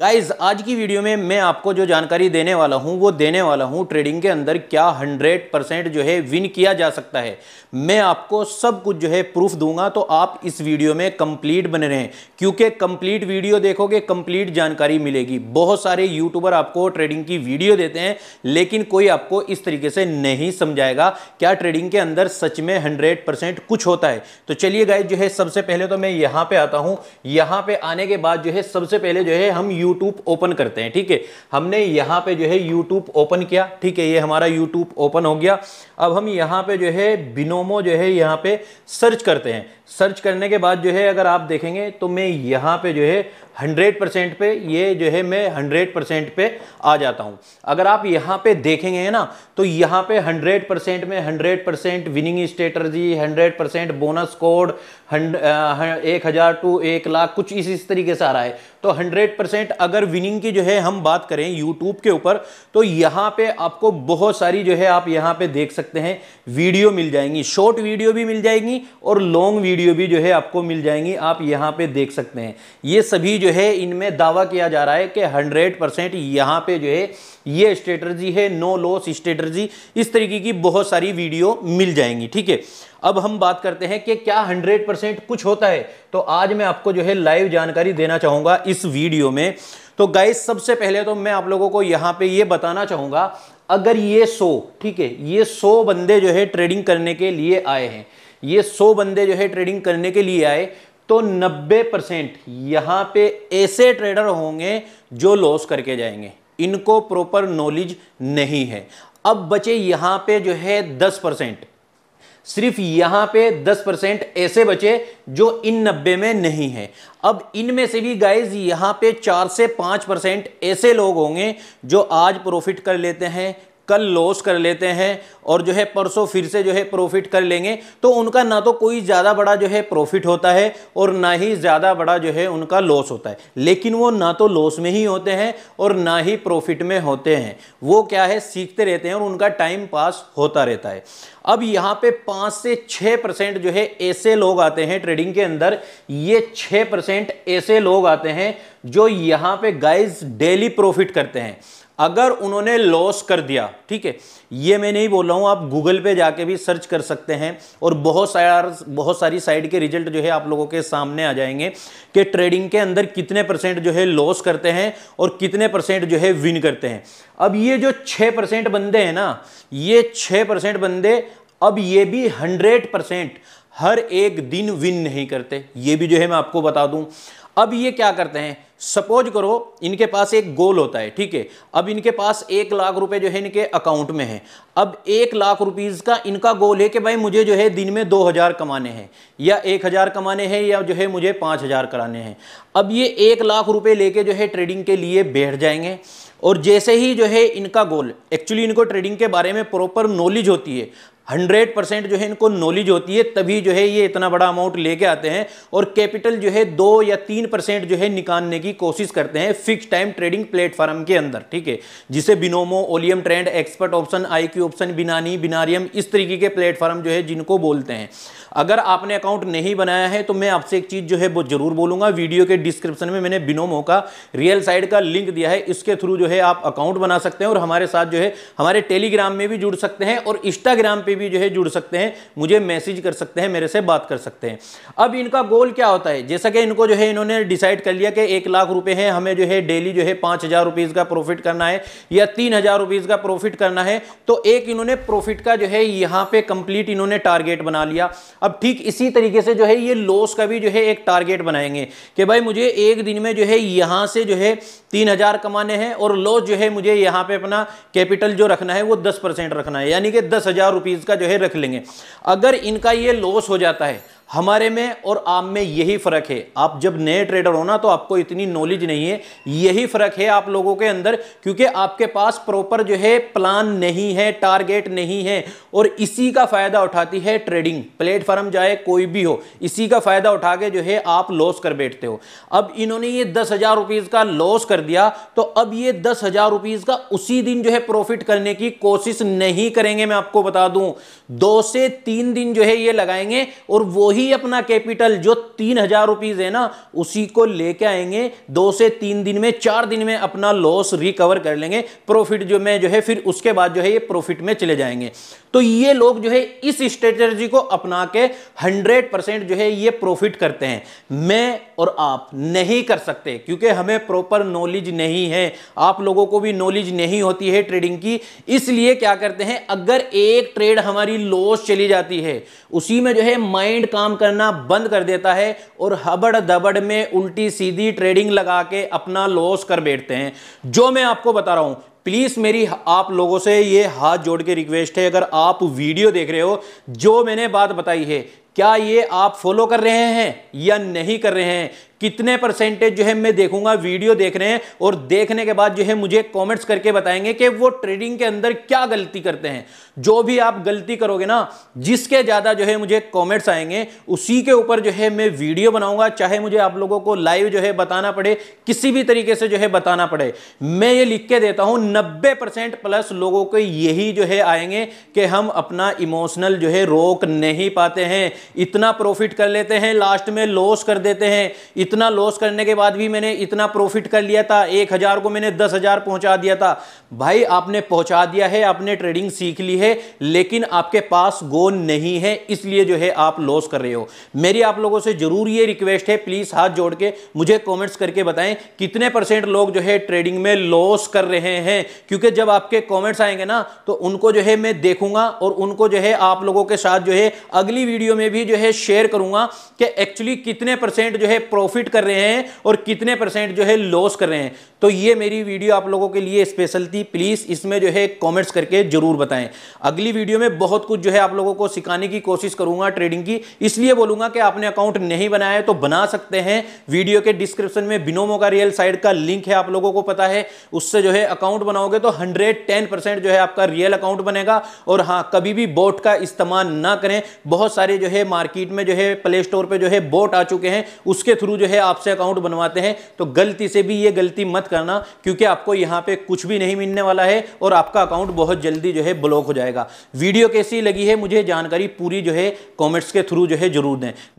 guys आज की video में मैं आपको जो जानकारी देने वाला हूं वो देने वाला हूं ट्रेडिंग के अंदर क्या 100 परसेंट जो है विन किया जा सकता है मैं आपको सब कुछ जो है प्रूफ दूंगा तो आप इस वीडियो में कंप्लीट बने रहें क्योंकि कंप्लीट वीडियो देखोगे कंप्लीट जानकारी मिलेगी बहुत सारे यूट्यूबर आपको ट्रेडिंग की वीडियो देते हैं लेकिन कोई आपको इस तरीके से नहीं समझाएगा क्या ट्रेडिंग के अंदर सच में हंड्रेड कुछ होता है तो चलिए गाइज जो है सबसे पहले तो मैं यहाँ पर आता हूँ यहाँ पर आने के बाद जो है सबसे पहले जो है हम यूट्यूब ओपन करते हैं ठीक है हमने यहाँ पे जो है यूट्यूब ओपन किया ठीक है ये हमारा यूट्यूब ओपन हो गया अब हम यहाँ पे जो है बिनोमो जो है यहाँ पे सर्च करते हैं सर्च करने के बाद जो है अगर आप देखेंगे तो मैं यहाँ पे जो है हंड्रेड परसेंट पे ये जो है मैं हंड्रेड परसेंट पे आ जाता हूँ अगर आप यहाँ पे देखेंगे ना तो यहाँ पे हंड्रेड परसेंट में hundred percent winning strategy hundred percent bonus code एक हज़ार टू एक लाख कुछ इस इस तरीके से आ रहा है तो हंड्रेड परसेंट अगर विनिंग की जो है हम बात करें यूट्यूब के ऊपर तो यहाँ पर आपको बहुत सारी जो है आप यहाँ पे देख सकते हैं वीडियो मिल जाएंगी शॉर्ट वीडियो भी मिल जाएगी और लॉन्ग वीडियो भी जो है आपको मिल जाएंगी आप यहाँ पे देख सकते हैं ये सभी जो जो है इनमें दावा किया जा रहा है कि 100 परसेंट यहाँ पे जो है ये स्ट्रेटर्जी है नो लॉस स्ट्रेटर्जी इस तरीके की बहुत सारी वीडियो मिल जाएंगी ठीक है अब हम बात करते हैं कि क्या 100 परसेंट कुछ होता है तो आज मैं आपको जो है लाइव जानकारी देना चाहूँगा इस वीडियो में तो गाइस सबसे पहले तो मैं आप लोगों को यहाँ पर ये बताना चाहूँगा अगर ये सो ठीक है ये सो बंदे जो है ट्रेडिंग करने के लिए आए हैं ये सौ बंदे जो है ट्रेडिंग करने के लिए आए तो 90 परसेंट यहाँ पे ऐसे ट्रेडर होंगे जो लॉस करके जाएंगे इनको प्रॉपर नॉलेज नहीं है अब बचे यहाँ पे जो है 10 परसेंट सिर्फ यहाँ पे 10 परसेंट ऐसे बचे जो इन नब्बे में नहीं है अब इनमें से भी गाइज यहाँ पे चार से पाँच परसेंट ऐसे लोग होंगे जो आज प्रॉफिट कर लेते हैं कल लॉस कर लेते हैं और जो है परसों फिर से जो है प्रॉफिट कर लेंगे तो उनका ना तो कोई ज़्यादा बड़ा जो है प्रॉफिट होता है और ना ही ज़्यादा बड़ा जो है उनका लॉस होता है लेकिन वो ना तो लॉस में ही होते हैं और ना ही प्रॉफिट में होते हैं वो क्या है सीखते रहते हैं और उनका टाइम पास होता रहता है अब यहाँ पे पाँच से छः परसेंट जो है ऐसे लोग आते हैं ट्रेडिंग के अंदर ये छः परसेंट ऐसे लोग आते हैं जो यहाँ पे गाइस डेली प्रॉफिट करते हैं अगर उन्होंने लॉस कर दिया ठीक है ये मैं नहीं बोल रहा हूँ आप गूगल पे जाके भी सर्च कर सकते हैं और बहुत सार बहुत सारी साइड के रिजल्ट जो है आप लोगों के सामने आ जाएंगे कि ट्रेडिंग के अंदर कितने परसेंट जो है लॉस करते हैं और कितने परसेंट जो है विन करते हैं अब ये जो छः परसेंट बंदे हैं ना ये छः परसेंट बंदे अब ये भी हंड्रेड परसेंट हर एक दिन विन नहीं करते ये भी जो है मैं आपको बता दूं अब ये क्या करते हैं सपोज करो इनके पास एक गोल होता है ठीक है अब इनके पास एक लाख रुपए जो है इनके अकाउंट में है अब एक लाख रुपीज़ का इनका गोल है कि भाई मुझे जो है दिन में दो हज़ार कमाने हैं या एक हज़ार कमाने हैं या जो है मुझे पाँच हज़ार कराने हैं अब ये एक लाख रुपए लेके जो है ट्रेडिंग के लिए बैठ जाएंगे और जैसे ही जो है इनका गोल एक्चुअली इनको ट्रेडिंग के बारे में प्रॉपर नॉलेज होती है हंड्रेड परसेंट जो है इनको नॉलेज होती है तभी जो है ये इतना बड़ा अमाउंट लेके आते हैं और कैपिटल जो है दो या तीन परसेंट जो है निकालने की कोशिश करते हैं फिक्स टाइम ट्रेडिंग प्लेटफॉर्म के अंदर ठीक है जिसे Binomo Olymp Trade Expert Option I Option बिनानी बिनारियम इस तरीके के प्लेटफॉर्म जो है जिनको बोलते हैं अगर आपने अकाउंट नहीं बनाया है तो मैं आपसे एक चीज़ जो है वो जरूर बोलूंगा वीडियो के डिस्क्रिप्शन में मैंने बिनोमो का रियल साइड का लिंक दिया है इसके थ्रू जो है आप अकाउंट बना सकते हैं और हमारे साथ जो है हमारे टेलीग्राम में भी जुड़ सकते हैं और इंस्टाग्राम पर भी जो है जुड़ सकते हैं मुझे मैसेज कर सकते हैं मेरे से बात कर सकते हैं अब इनका गोल क्या होता है जैसा कि इनको जो है इन्होंने डिसाइड कर लिया कि एक लाख रुपए हैं हमें जो है डेली जो है पाँच हज़ार रुपीज़ का प्रॉफिट करना है या तीन हज़ार रुपीज़ का प्रॉफिट करना है तो एक इन्होंने प्रॉफिट का जो है यहाँ पर कंप्लीट इन्होंने टारगेट बना लिया अब ठीक इसी तरीके से जो है ये लॉस का भी जो है एक टारगेट बनाएंगे कि भाई मुझे एक दिन में जो है यहाँ से जो है तीन हज़ार कमाने हैं और लॉस जो है मुझे यहाँ पे अपना कैपिटल जो रखना है वो दस परसेंट रखना है यानी कि दस हज़ार रुपीज़ इसका जो है रख लेंगे अगर इनका ये लॉस हो जाता है हमारे में और आप में यही फ़र्क है आप जब नए ट्रेडर हो ना तो आपको इतनी नॉलेज नहीं है यही फ़र्क है आप लोगों के अंदर क्योंकि आपके पास प्रॉपर जो है प्लान नहीं है टारगेट नहीं है और इसी का फ़ायदा उठाती है ट्रेडिंग प्लेटफॉर्म जाए कोई भी हो इसी का फ़ायदा उठा के जो है आप लॉस कर बैठते हो अब इन्होंने ये दस हज़ार रुपीज़ का लॉस कर दिया तो अब ये दस हज़ार रुपीज़ का उसी दिन जो है प्रॉफिट करने की कोशिश नहीं करेंगे मैं आपको बता दू दो से तीन दिन जो है ये लगाएंगे और वो वही अपना कैपिटल जो तीन हजार रुपीज है ना उसी को लेके आएंगे दो से तीन दिन में चार दिन में अपना लॉस रिकवर कर लेंगे प्रॉफिट जो में जो है फिर उसके बाद जो है ये प्रॉफिट में चले जाएंगे तो ये लोग जो है इस स्ट्रेटजी को अपना के हंड्रेड परसेंट जो है ये प्रॉफिट करते हैं मैं और आप नहीं कर सकते क्योंकि हमें प्रॉपर नॉलेज नहीं है आप लोगों को भी नॉलेज नहीं होती है ट्रेडिंग की इसलिए क्या करते हैं अगर एक ट्रेड हमारी लॉस चली जाती है उसी में जो है माइंड काम काम करना बंद कर देता है और हबड़ दबड़ में उल्टी सीधी ट्रेडिंग लगा के अपना लॉस कर बैठते हैं जो मैं आपको बता रहा हूं प्लीज़ मेरी आप लोगों से ये हाथ जोड़ के रिक्वेस्ट है अगर आप वीडियो देख रहे हो जो मैंने बात बताई है क्या ये आप फॉलो कर रहे हैं या नहीं कर रहे हैं कितने परसेंटेज जो है मैं देखूंगा वीडियो देख रहे हैं और देखने के बाद जो है मुझे कमेंट्स करके बताएंगे कि वो ट्रेडिंग के अंदर क्या गलती करते हैं जो भी आप गलती करोगे ना जिसके ज़्यादा जो है मुझे कमेंट्स आएंगे उसी के ऊपर जो है मैं वीडियो बनाऊंगा चाहे मुझे आप लोगों को लाइव जो है बताना पड़े किसी भी तरीके से जो है बताना पड़े मैं ये लिख के देता हूं नब्बे परसेंट प्लस लोगों को यही जो है आएंगे कि हम अपना इमोशनल जो है रोक नहीं पाते हैं इतना प्रॉफिट कर लेते हैं लास्ट में लॉस कर देते हैं इतना लॉस करने के बाद भी मैंने इतना प्रॉफिट कर लिया था एक हज़ार को मैंने दस हज़ार पहुंचा दिया था भाई आपने पहुंचा दिया है आपने ट्रेडिंग सीख ली है लेकिन आपके पास गोल नहीं है इसलिए जो है आप लॉस कर रहे हो मेरी आप लोगों से ज़रूर ये रिक्वेस्ट है प्लीज़ हाथ जोड़ के मुझे कॉमेंट्स करके बताएं कितने परसेंट लोग जो है ट्रेडिंग में लॉस कर रहे हैं क्योंकि जब आपके कॉमेंट्स आएंगे ना तो उनको जो है मैं देखूंगा और उनको जो है आप लोगों के साथ जो है अगली वीडियो में भी जो है शेयर करूंगा कि एक्चुअली कितने परसेंट जो है प्रॉफिट प्रॉफिट कर रहे हैं और कितने परसेंट जो है लॉस कर रहे हैं तो ये मेरी वीडियो आप लोगों के लिए स्पेशल थी प्लीज़ इसमें जो है कॉमेंट्स करके ज़रूर बताएं अगली वीडियो में बहुत कुछ जो है आप लोगों को सिखाने की कोशिश करूंगा ट्रेडिंग की इसलिए बोलूंगा कि आपने अकाउंट नहीं बनाया तो बना सकते हैं वीडियो के डिस्क्रिप्शन में बिनोमो का रियल साइड का लिंक है आप लोगों को पता है उससे जो है अकाउंट बनाओगे तो हंड्रेड जो है आपका रियल अकाउंट बनेगा और हाँ कभी भी बोट का इस्तेमाल ना करें बहुत सारे जो है मार्केट में जो है प्ले स्टोर पर जो है बोट आ चुके हैं उसके थ्रू जो जो है आपसे अकाउंट बनवाते हैं तो गलती से भी ये गलती मत करना क्योंकि आपको यहाँ पे कुछ भी नहीं मिलने वाला है और आपका अकाउंट बहुत जल्दी जो है ब्लॉक हो जाएगा वीडियो कैसी लगी है मुझे जानकारी पूरी जो है कॉमेंट्स के थ्रू जो है जरूर दें